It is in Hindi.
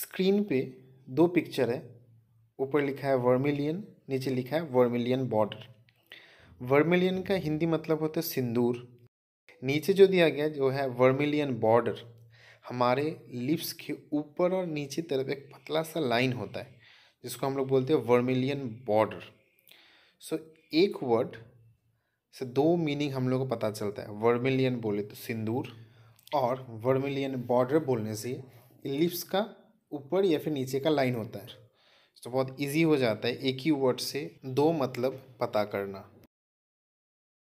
स्क्रीन पे दो पिक्चर है ऊपर लिखा है वर्मिलियन नीचे लिखा है वर्मिलियन बॉर्डर वर्मिलियन का हिंदी मतलब होता है सिंदूर नीचे जो दिया गया जो है वर्मिलियन बॉर्डर हमारे लिप्स के ऊपर और नीचे तरफ एक पतला सा लाइन होता है जिसको हम लोग बोलते हैं वर्मिलियन बॉर्डर सो एक वर्ड से दो मीनिंग हम लोग को पता चलता है वर्मिलियन बोले तो सिंदूर और वर्मिलियन बॉर्डर बोलने से लिप्स का ऊपर या फिर नीचे का लाइन होता है तो बहुत इजी हो जाता है एक ही वर्ड से दो मतलब पता करना